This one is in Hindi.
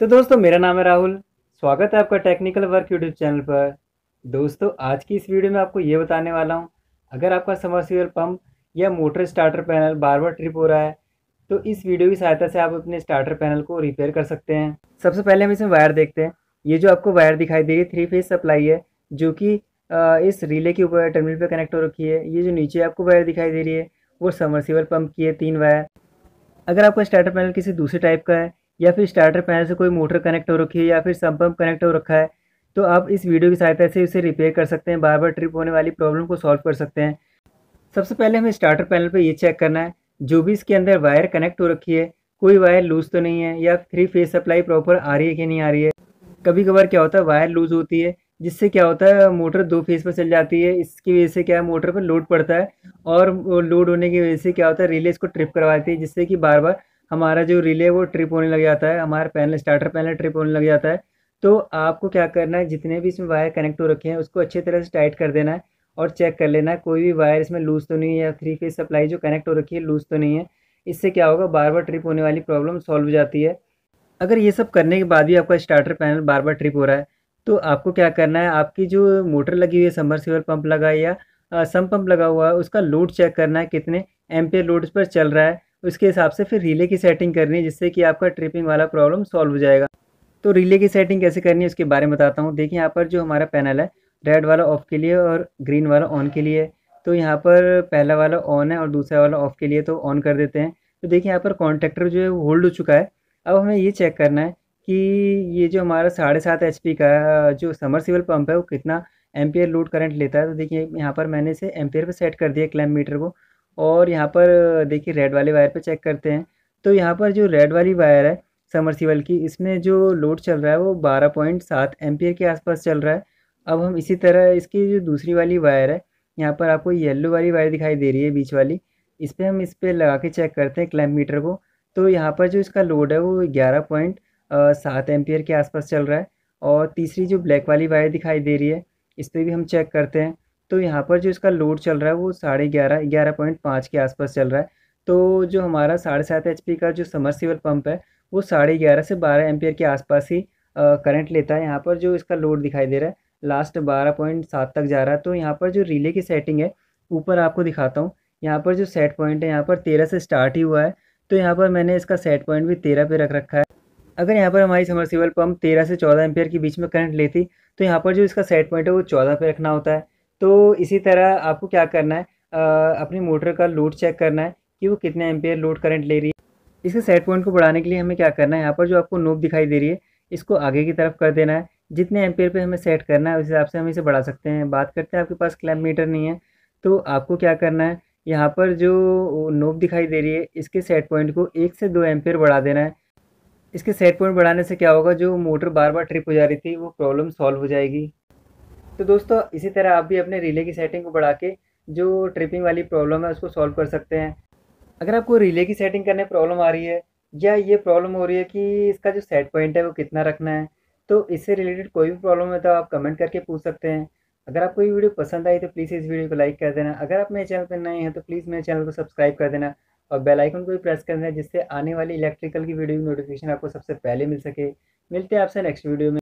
तो दोस्तों मेरा नाम है राहुल स्वागत है आपका टेक्निकल वर्क यूट्यूब चैनल पर दोस्तों आज की इस वीडियो में आपको ये बताने वाला हूँ अगर आपका समर्सिबल पम्प या मोटर स्टार्टर पैनल बार बार ट्रिप हो रहा है तो इस वीडियो की सहायता से आप अपने स्टार्टर पैनल को रिपेयर कर सकते हैं सबसे पहले हम इसमें वायर देखते हैं ये जो आपको वायर दिखाई दे रही है थ्री फेज सप्लाई है जो कि इस रिले के ऊपर टर्मिनल पर कनेक्ट हो रखी है ये जो नीचे आपको वायर दिखाई दे रही है वो समर्सिबल पम्प की है तीन वायर अगर आपका स्टार्टर पैनल किसी दूसरे टाइप का है या फिर स्टार्टर पैनल से कोई मोटर कनेक्ट हो रखी है या फिर संपम्प कनेक्ट हो रखा है तो आप इस वीडियो की सहायता से उसे रिपेयर कर सकते हैं बार बार ट्रिप होने वाली प्रॉब्लम को सॉल्व कर सकते हैं सबसे पहले हमें स्टार्टर पैनल पर ये चेक करना है जो भी इसके अंदर वायर कनेक्ट हो रखी है कोई वायर लूज़ तो नहीं है या थ्री फेज सप्लाई प्रॉपर आ रही है कि नहीं आ रही है कभी कभार क्या होता है वायर लूज़ होती है जिससे क्या होता है मोटर दो फेज पर चल जाती है इसकी वजह से क्या है मोटर पर लोड पड़ता है और लोड होने की वजह से क्या होता है रिले इसको ट्रिप करवाती है जिससे कि बार बार हमारा जो रिले वो ट्रिप होने लग जाता है हमारा पैनल स्टार्टर पैनल ट्रिप होने लग जाता है तो आपको क्या करना है जितने भी इसमें वायर कनेक्ट हो रखे हैं उसको अच्छी तरह से टाइट कर देना है और चेक कर लेना है कोई भी वायर इसमें लूज़ तो नहीं है या थ्री फेज सप्लाई जो कनेक्ट हो रखी है लूज़ तो नहीं है इससे क्या होगा बार बार ट्रिप होने वाली प्रॉब्लम सॉल्व हो जाती है अगर ये सब करने के बाद भी आपका स्टार्टर पैनल बार बार ट्रिप हो रहा है तो आपको क्या करना है आपकी जो मोटर लगी हुई है सीवर पंप लगा या सम पंप लगा हुआ है उसका लोड चेक करना है कितने एम्पेयर लोड पर चल रहा है उसके हिसाब से फिर रिले की सेटिंग करनी है जिससे कि आपका ट्रिपिंग वाला प्रॉब्लम सॉल्व हो जाएगा तो रिले की सेटिंग कैसे करनी है उसके बारे में बताता हूँ देखिए यहाँ पर जो हमारा पैनल है रेड वाला ऑफ़ के लिए और ग्रीन वाला ऑन के लिए तो यहाँ पर पहला वाला ऑन है और दूसरा वाला ऑफ़ के लिए तो ऑन कर देते हैं तो देखिए यहाँ पर कॉन्ट्रेक्टर जो है वो होल्ड हो चुका है अब हमें ये चेक करना है कि ये जो हमारा साढ़े सात एच का जो समर समरसीबल पम्प है वो कितना एम्पियर लोड करंट लेता है तो देखिए यहाँ पर मैंने इसे एम्पियर पे सेट कर दिया क्लैम मीटर को और यहाँ पर देखिए रेड वाले वायर पे चेक करते हैं तो यहाँ पर जो रेड वाली वायर है समरसीबल की इसमें जो लोड चल रहा है वो बारह पॉइंट सात एम्पियर के आसपास चल रहा है अब हम इसी तरह इसकी जो दूसरी वाली वायर है यहाँ पर आपको येल्लो वाली वायर दिखाई दे रही है बीच वाली इस पर हम इस पर लगा के चेक करते हैं क्लैम मीटर को तो यहाँ पर जो इसका लोड है वो ग्यारह पॉइंट सात के आसपास चल रहा है और तीसरी जो ब्लैक वाली वायर दिखाई दे रही है इस पर भी हम चेक करते हैं तो यहाँ पर जो इसका लोड चल रहा है वो साढ़े ग्यारह ग्यारह पॉइंट पाँच के आसपास चल रहा है तो जो हमारा साढ़े सात एच का जो समरसिवल पंप है वो साढ़े ग्यारह से बारह एम्पियर के आसपास ही करंट लेता है यहाँ पर जो इसका लोड दिखाई दे रहा है लास्ट बारह पॉइंट सात तक जा रहा है तो यहाँ पर जो रिले की सेटिंग है ऊपर आपको दिखाता हूँ यहाँ पर जो सेट पॉइंट है यहाँ पर तेरह से स्टार्ट ही हुआ है तो यहाँ पर मैंने इसका सेट पॉइंट भी तेरह पे रख रखा है अगर यहाँ पर हमारी समरसिवल पम्प तेरह से चौदह एम्पियर के बीच में करंट लेती तो यहाँ पर जो इसका सेट पॉइंट है वो चौदह पे रखना होता है तो इसी तरह आपको क्या करना है आ, अपनी मोटर का लोड चेक करना है कि वो कितने एम्पेयर लोड करंट ले रही है इसके सेट पॉइंट को बढ़ाने के लिए हमें क्या करना है यहाँ पर जो आपको नोब दिखाई दे रही है इसको आगे की तरफ कर देना है जितने एम्पेयर पे हमें सेट करना है उस हिसाब से हम इसे बढ़ा सकते हैं बात करते हैं आपके पास क्लैम मीटर नहीं है तो आपको क्या करना है यहाँ पर जो नोब दिखाई दे रही है इसके सेट पॉइंट को एक से दो एम्पेयर बढ़ा देना है इसके सेट पॉइंट बढ़ाने से क्या होगा जो मोटर बार बार ट्रिप हो जा रही थी वो प्रॉब्लम सॉल्व हो जाएगी तो दोस्तों इसी तरह आप भी अपने रिले की सेटिंग को बढ़ा के जो ट्रिपिंग वाली प्रॉब्लम है उसको सॉल्व कर सकते हैं अगर आपको रिले की सेटिंग करने प्रॉब्लम आ रही है या ये प्रॉब्लम हो रही है कि इसका जो सेट पॉइंट है वो कितना रखना है तो इससे रिलेटेड कोई भी प्रॉब्लम है तो आप कमेंट करके पूछ सकते हैं अगर आपको ये वीडियो पसंद आई तो प्लीज़ इस वीडियो को लाइक कर देना अगर आप मेरे चैनल पर नए हैं तो प्लीज़ मेरे चैनल को सब्सक्राइब कर देना और बेल आइकन को भी प्रेस कर देना जिससे आने वाली इलेक्ट्रिकल की वीडियो की नोटिफिकेशन आपको सबसे पहले मिल सके मिलते हैं आपसे नेक्स्ट वीडियो में